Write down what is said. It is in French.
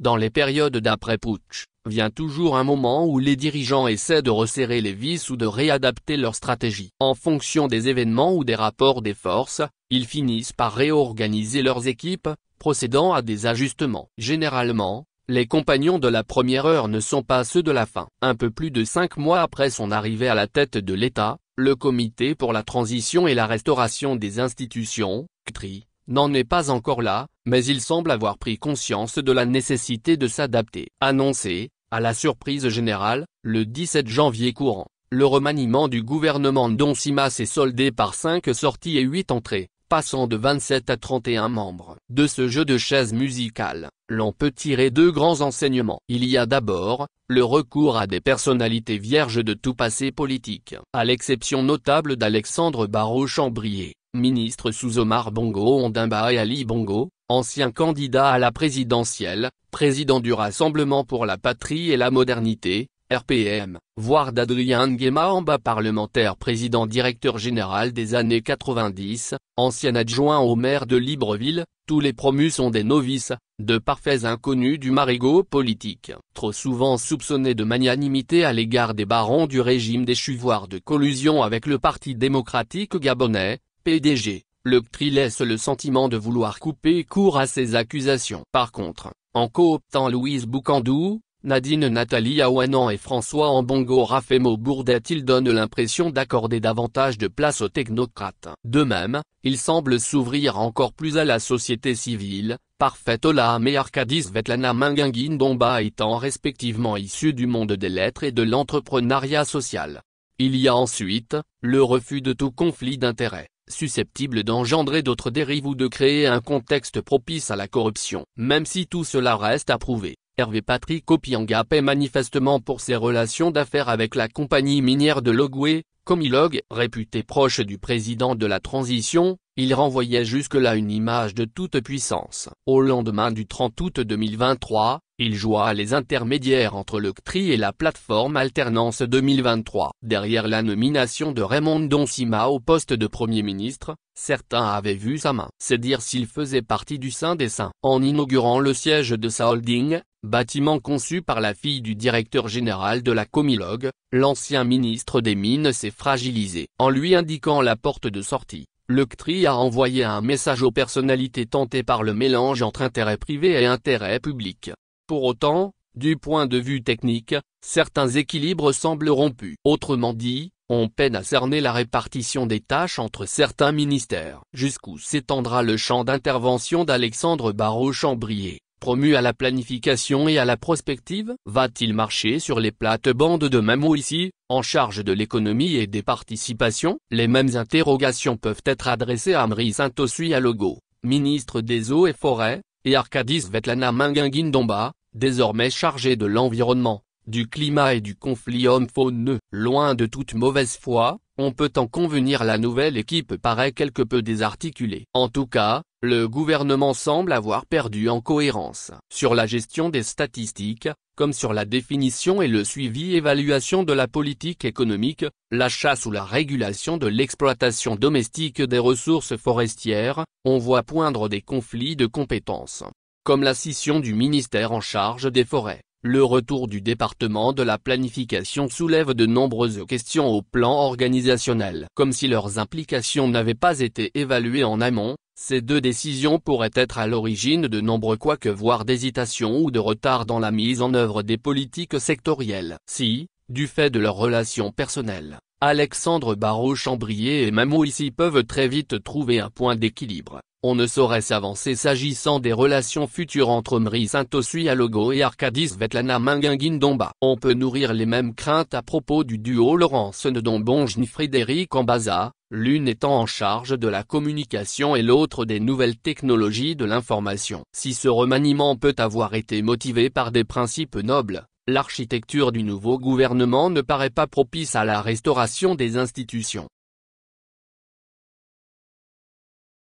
Dans les périodes d'après-putsch, vient toujours un moment où les dirigeants essaient de resserrer les vis ou de réadapter leur stratégie. En fonction des événements ou des rapports des forces, ils finissent par réorganiser leurs équipes, procédant à des ajustements. Généralement, les compagnons de la première heure ne sont pas ceux de la fin. Un peu plus de cinq mois après son arrivée à la tête de l'État, le Comité pour la transition et la restauration des institutions, CTRI, n'en est pas encore là, mais il semble avoir pris conscience de la nécessité de s'adapter. Annoncé, à la surprise générale, le 17 janvier courant, le remaniement du gouvernement Sima s'est soldé par 5 sorties et 8 entrées, passant de 27 à 31 membres. De ce jeu de chaises musicales, l'on peut tirer deux grands enseignements. Il y a d'abord, le recours à des personnalités vierges de tout passé politique. À l'exception notable d'Alexandre Barro chambrier ministre sous Omar Bongo Ondimba et Ali Bongo, ancien candidat à la présidentielle, président du Rassemblement pour la patrie et la modernité, RPM, voire d'Adrien Nguema bas parlementaire président directeur général des années 90, ancien adjoint au maire de Libreville, tous les promus sont des novices, de parfaits inconnus du marigot politique, trop souvent soupçonnés de magnanimité à l'égard des barons du régime des voire de collusion avec le Parti démocratique gabonais, PDG. Le PTRI laisse le sentiment de vouloir couper court à ces accusations. Par contre, en cooptant Louise Boukandou, Nadine Nathalie Awanan et François Ambongo Rafemo Bourdet il donne l'impression d'accorder davantage de place aux technocrates. De même, il semble s'ouvrir encore plus à la société civile, par et Arkadis Vetlana Mingangin Domba étant respectivement issus du monde des lettres et de l'entrepreneuriat social. Il y a ensuite, le refus de tout conflit d'intérêts susceptible d'engendrer d'autres dérives ou de créer un contexte propice à la corruption. Même si tout cela reste à prouver, Hervé Patrick Opianga paie manifestement pour ses relations d'affaires avec la compagnie minière de Logwe, Comilog, réputé proche du président de la transition, il renvoyait jusque-là une image de toute puissance. Au lendemain du 30 août 2023, il joua les intermédiaires entre le CTRI et la plateforme Alternance 2023. Derrière la nomination de Raymond Doncima au poste de Premier ministre, certains avaient vu sa main. C'est dire s'il faisait partie du Saint des Saints. En inaugurant le siège de sa holding, bâtiment conçu par la fille du directeur général de la Comilogue, l'ancien ministre des Mines s'est fragilisé. En lui indiquant la porte de sortie, le CTRI a envoyé un message aux personnalités tentées par le mélange entre intérêt privé et intérêt public. Pour autant, du point de vue technique, certains équilibres semblent rompus. Autrement dit, on peine à cerner la répartition des tâches entre certains ministères. Jusqu'où s'étendra le champ d'intervention d'Alexandre barreau chambrier promu à la planification et à la prospective, va-t-il marcher sur les plates-bandes de Mamo ici, en charge de l'économie et des participations Les mêmes interrogations peuvent être adressées à Amri à Logo, ministre des Eaux et Forêts, et Arkadis Vetlana domba désormais chargé de l'environnement, du climat et du conflit homme-faune. Loin de toute mauvaise foi, on peut en convenir la nouvelle équipe paraît quelque peu désarticulée. En tout cas, le gouvernement semble avoir perdu en cohérence, sur la gestion des statistiques, comme sur la définition et le suivi évaluation de la politique économique, la chasse ou la régulation de l'exploitation domestique des ressources forestières, on voit poindre des conflits de compétences. Comme la scission du ministère en charge des forêts, le retour du département de la planification soulève de nombreuses questions au plan organisationnel. Comme si leurs implications n'avaient pas été évaluées en amont, ces deux décisions pourraient être à l'origine de nombreux que voire d'hésitations ou de retards dans la mise en œuvre des politiques sectorielles. Si, du fait de leurs relations personnelles, Alexandre Barrault-Chambrier et Mamou ici peuvent très vite trouver un point d'équilibre, on ne saurait s'avancer s'agissant des relations futures entre Mri Santosui Logo et arcadis vetlana Minginguin-Domba. On peut nourrir les mêmes craintes à propos du duo Laurence Ndombonge-Frédéric Ambaza, l'une étant en charge de la communication et l'autre des nouvelles technologies de l'information. Si ce remaniement peut avoir été motivé par des principes nobles, l'architecture du nouveau gouvernement ne paraît pas propice à la restauration des institutions.